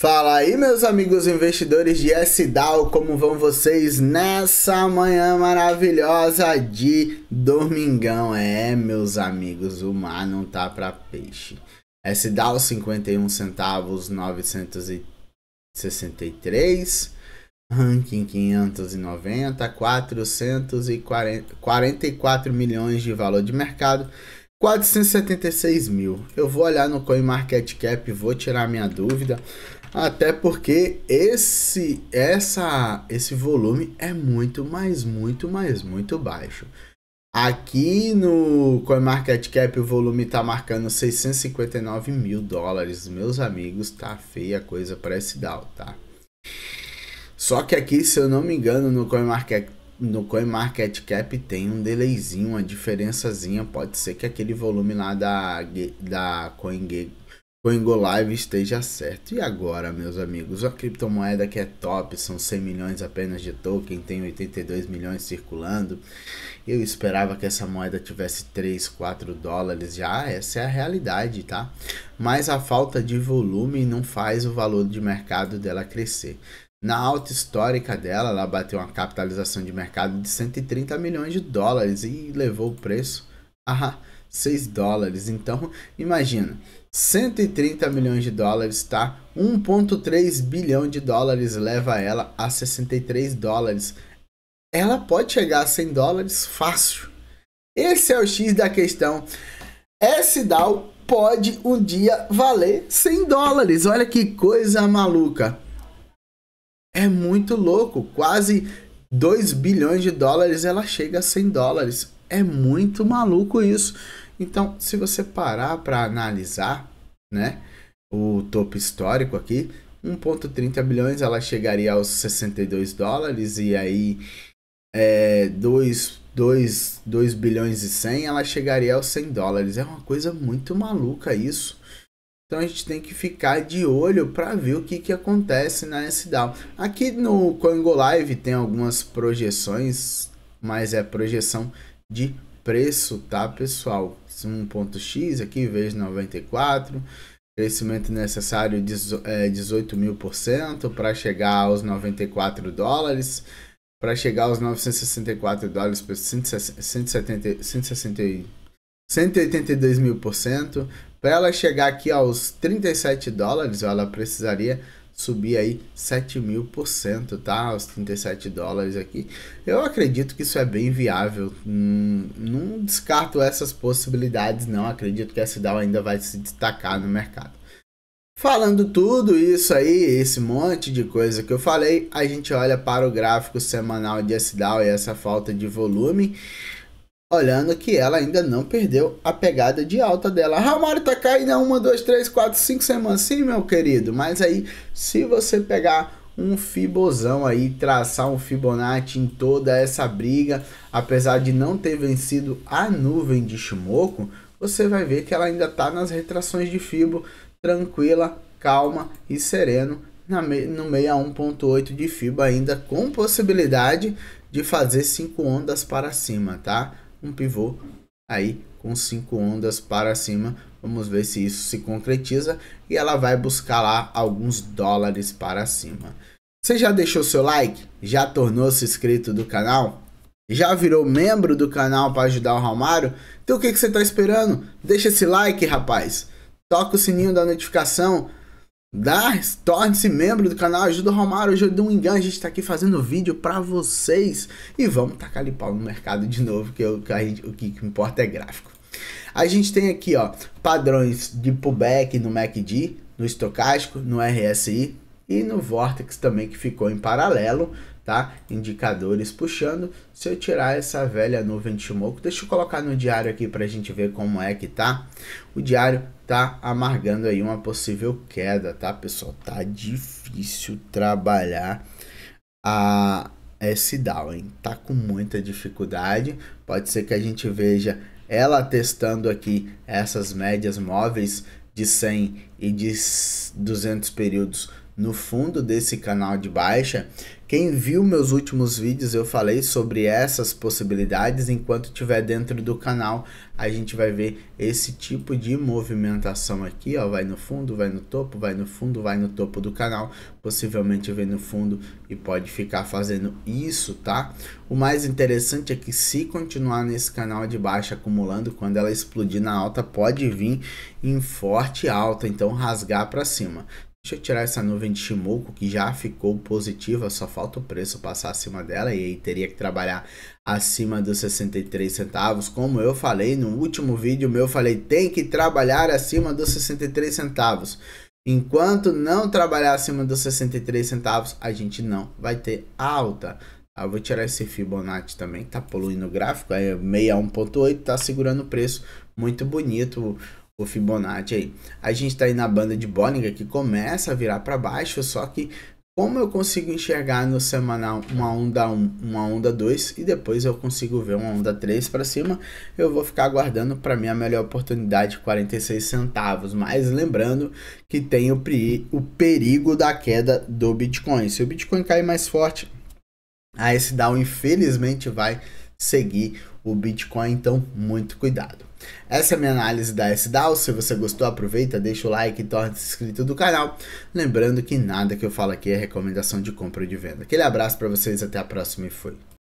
Fala aí, meus amigos investidores de SDAO, como vão vocês nessa manhã maravilhosa de domingão? É, meus amigos, o mar não tá para peixe. SDAO 51 centavos 963, ranking 590, 444 milhões de valor de mercado. 476 mil. Eu vou olhar no CoinMarketCap, vou tirar minha dúvida. Até porque esse essa esse volume é muito mais muito mais muito baixo. Aqui no CoinMarketCap o volume está marcando 659 mil dólares. Meus amigos, tá feia a coisa para esse DAO, tá? Só que aqui, se eu não me engano, no CoinMarket no CoinMarketCap tem um delayzinho, uma diferençazinha. Pode ser que aquele volume lá da, da CoinGecko Live esteja certo. E agora, meus amigos, a criptomoeda que é top, são 100 milhões apenas de token, tem 82 milhões circulando. Eu esperava que essa moeda tivesse 3, 4 dólares já, essa é a realidade, tá? Mas a falta de volume não faz o valor de mercado dela crescer. Na alta histórica dela, ela bateu uma capitalização de mercado de 130 milhões de dólares e levou o preço a 6 dólares. Então, imagina, 130 milhões de dólares, tá? 1.3 bilhão de dólares leva ela a 63 dólares. Ela pode chegar a 100 dólares fácil. Esse é o X da questão. Esse DAO pode um dia valer 100 dólares. Olha que coisa maluca. É muito louco, quase 2 bilhões de dólares ela chega a 100 dólares. É muito maluco isso. Então, se você parar para analisar, né, o topo histórico aqui, 1.30 bilhões, ela chegaria aos 62 dólares e aí é, 2, 2, 2 bilhões e 100, ela chegaria aos 100 dólares. É uma coisa muito maluca isso. Então a gente tem que ficar de olho para ver o que, que acontece na SDAO. Aqui no Live tem algumas projeções, mas é projeção de preço, tá, pessoal? 1.x aqui vezes 94, crescimento necessário 18 é, mil por cento para chegar aos 94 dólares, para chegar aos 964 dólares por 170, 182 mil por cento. Para ela chegar aqui aos 37 dólares, ela precisaria subir aí 7 mil por cento, tá? Os 37 dólares aqui. Eu acredito que isso é bem viável. Hum, não descarto essas possibilidades, não. Acredito que a Cidal ainda vai se destacar no mercado. Falando tudo isso aí, esse monte de coisa que eu falei, a gente olha para o gráfico semanal de SDAO e essa falta de volume olhando que ela ainda não perdeu a pegada de alta dela. A ah, tá caindo é uma, duas, três, quatro, cinco semanas sim, meu querido. Mas aí, se você pegar um fibozão aí, traçar um Fibonacci em toda essa briga, apesar de não ter vencido a nuvem de Shimoku, você vai ver que ela ainda tá nas retrações de fibo, tranquila, calma e sereno, na me no meio a 1.8 de fibo ainda, com possibilidade de fazer cinco ondas para cima, tá? um pivô aí com cinco ondas para cima. Vamos ver se isso se concretiza e ela vai buscar lá alguns dólares para cima. Você já deixou seu like? Já tornou-se inscrito do canal? Já virou membro do canal para ajudar o Romário? Então o que, que você está esperando? Deixa esse like, rapaz. Toca o sininho da notificação Dá, torne-se membro do canal, ajuda o Romário, ajuda o Wingan, a gente tá aqui fazendo vídeo para vocês. E vamos tacar ali pau no mercado de novo, que, eu, que gente, o que, que importa é gráfico. A gente tem aqui, ó, padrões de pullback no MACD, no estocástico, no RSI, e no Vortex também que ficou em paralelo, tá? Indicadores puxando. Se eu tirar essa velha nuvem de Shimoku, deixa eu colocar no diário aqui para a gente ver como é que tá. O diário tá amargando aí uma possível queda, tá, pessoal? Tá difícil trabalhar a esse Dow, hein? Tá com muita dificuldade. Pode ser que a gente veja ela testando aqui essas médias móveis de 100 e de 200 períodos no fundo desse canal de baixa. Quem viu meus últimos vídeos, eu falei sobre essas possibilidades. Enquanto estiver dentro do canal, a gente vai ver esse tipo de movimentação aqui, ó, vai no fundo, vai no topo, vai no fundo, vai no topo do canal, possivelmente vem no fundo e pode ficar fazendo isso, tá? O mais interessante é que se continuar nesse canal de baixa acumulando, quando ela explodir na alta, pode vir em forte alta, então rasgar para cima. Deixa eu tirar essa nuvem de Shimoku que já ficou positiva, só falta o preço passar acima dela e aí teria que trabalhar acima dos 63 centavos. Como eu falei no último vídeo meu, eu falei tem que trabalhar acima dos 63 centavos. Enquanto não trabalhar acima dos 63 centavos, a gente não vai ter alta. Ah, eu vou tirar esse Fibonacci também, tá poluindo o gráfico, é 61.8, tá segurando o preço, muito bonito o Fibonacci aí. A gente está aí na banda de Bollinger que começa a virar para baixo, só que como eu consigo enxergar no semanal uma onda 1, uma onda 2 e depois eu consigo ver uma onda 3 para cima, eu vou ficar aguardando para mim a melhor oportunidade 46 centavos, mas lembrando que tem o, o perigo da queda do Bitcoin. Se o Bitcoin cair mais forte, a esse down infelizmente vai seguir o Bitcoin, então muito cuidado. Essa é a minha análise da SDAO. Se você gostou, aproveita, deixa o like e torne-se inscrito do canal. Lembrando que nada que eu falo aqui é recomendação de compra ou de venda. Aquele abraço para vocês, até a próxima e fui.